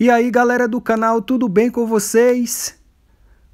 E aí, galera do canal, tudo bem com vocês?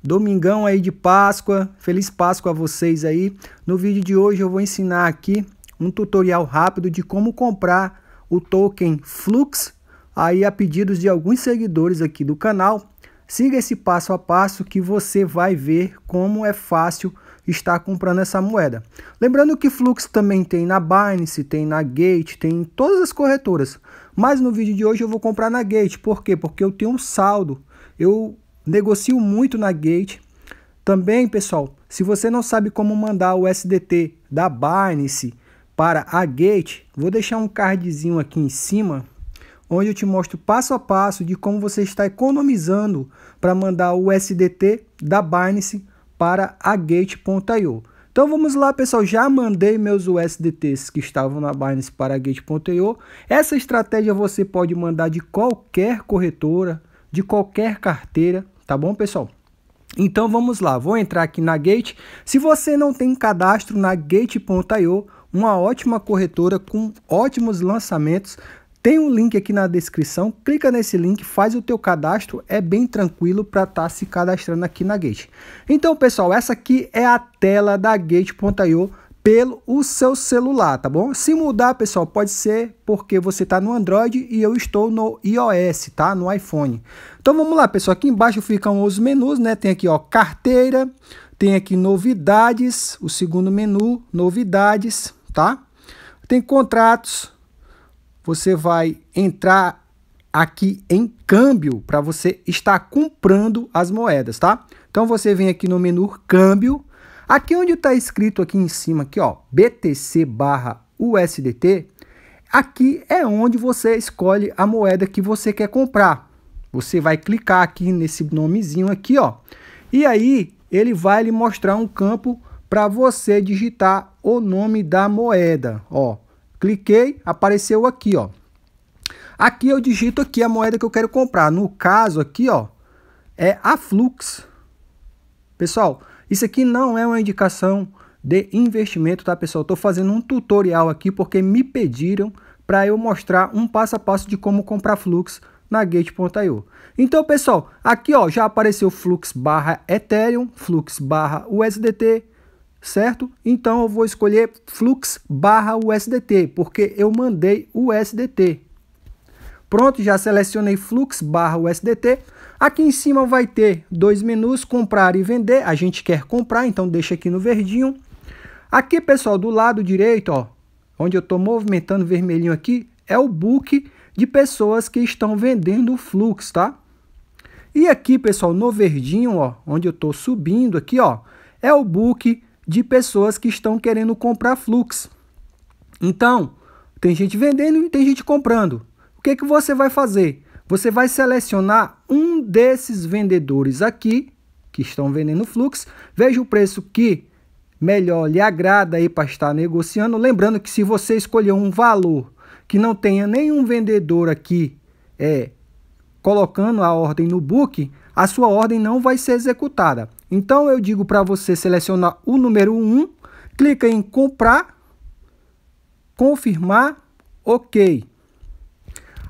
Domingão aí de Páscoa, feliz Páscoa a vocês aí. No vídeo de hoje eu vou ensinar aqui um tutorial rápido de como comprar o token Flux aí a pedidos de alguns seguidores aqui do canal. Siga esse passo a passo que você vai ver como é fácil está comprando essa moeda. Lembrando que Flux também tem na Binance, tem na Gate, tem em todas as corretoras. Mas no vídeo de hoje eu vou comprar na Gate, por quê? Porque eu tenho um saldo. Eu negocio muito na Gate. Também, pessoal, se você não sabe como mandar o SDT da Binance para a Gate, vou deixar um cardzinho aqui em cima onde eu te mostro passo a passo de como você está economizando para mandar o SDT da Binance para a Gate.io. Então vamos lá, pessoal. Já mandei meus USDTs que estavam na Binance para a Gate.io. Essa estratégia você pode mandar de qualquer corretora, de qualquer carteira, tá bom, pessoal? Então vamos lá, vou entrar aqui na Gate. Se você não tem cadastro na Gate.io, uma ótima corretora com ótimos lançamentos, tem um link aqui na descrição, clica nesse link, faz o teu cadastro, é bem tranquilo para estar tá se cadastrando aqui na Gate. Então, pessoal, essa aqui é a tela da Gate.io pelo o seu celular, tá bom? Se mudar, pessoal, pode ser porque você está no Android e eu estou no iOS, tá? No iPhone. Então vamos lá, pessoal. Aqui embaixo ficam os menus, né? Tem aqui, ó, carteira, tem aqui novidades, o segundo menu, novidades, tá? Tem contratos, você vai entrar aqui em câmbio para você estar comprando as moedas, tá? Então você vem aqui no menu câmbio, aqui onde está escrito aqui em cima aqui, ó, BTC barra USDT, aqui é onde você escolhe a moeda que você quer comprar. Você vai clicar aqui nesse nomezinho aqui, ó, e aí ele vai lhe mostrar um campo para você digitar o nome da moeda, ó. Cliquei, apareceu aqui, ó. Aqui eu digito aqui a moeda que eu quero comprar. No caso aqui, ó, é a Flux. Pessoal, isso aqui não é uma indicação de investimento, tá, pessoal? Estou fazendo um tutorial aqui porque me pediram para eu mostrar um passo a passo de como comprar Flux na Gate.io. Então, pessoal, aqui ó, já apareceu Flux barra Ethereum, Flux barra USDT, certo? Então eu vou escolher flux barra USDT, porque eu mandei USDT. Pronto, já selecionei flux barra USDT. Aqui em cima vai ter dois menus, comprar e vender. A gente quer comprar, então deixa aqui no verdinho. Aqui, pessoal, do lado direito, ó, onde eu estou movimentando vermelhinho aqui, é o book de pessoas que estão vendendo flux, tá? E aqui, pessoal, no verdinho, ó, onde eu estou subindo aqui, ó, é o book de pessoas que estão querendo comprar Flux. Então, tem gente vendendo e tem gente comprando. O que, é que você vai fazer? Você vai selecionar um desses vendedores aqui, que estão vendendo Flux, veja o preço que melhor lhe agrada aí para estar negociando. Lembrando que se você escolher um valor que não tenha nenhum vendedor aqui é, colocando a ordem no book, a sua ordem não vai ser executada. Então eu digo para você selecionar o número 1, clica em comprar, confirmar, ok.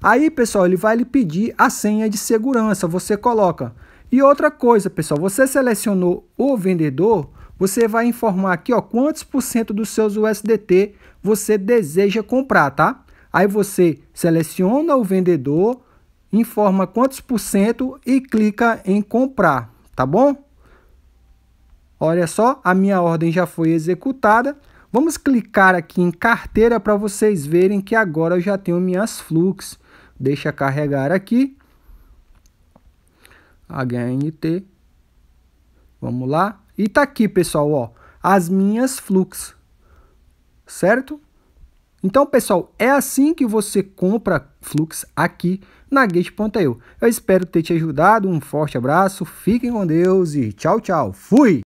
Aí, pessoal, ele vai lhe pedir a senha de segurança, você coloca. E outra coisa, pessoal, você selecionou o vendedor, você vai informar aqui, ó, quantos por cento dos seus USDT você deseja comprar, tá? Aí você seleciona o vendedor, informa quantos por cento e clica em comprar, tá bom? Olha só, a minha ordem já foi executada. Vamos clicar aqui em carteira para vocês verem que agora eu já tenho minhas flux. Deixa carregar aqui. HNT. Vamos lá. E tá aqui, pessoal, ó, as minhas flux. Certo? Então, pessoal, é assim que você compra Flux aqui na Gate.eu. Eu espero ter te ajudado. Um forte abraço, fiquem com Deus e tchau, tchau. Fui!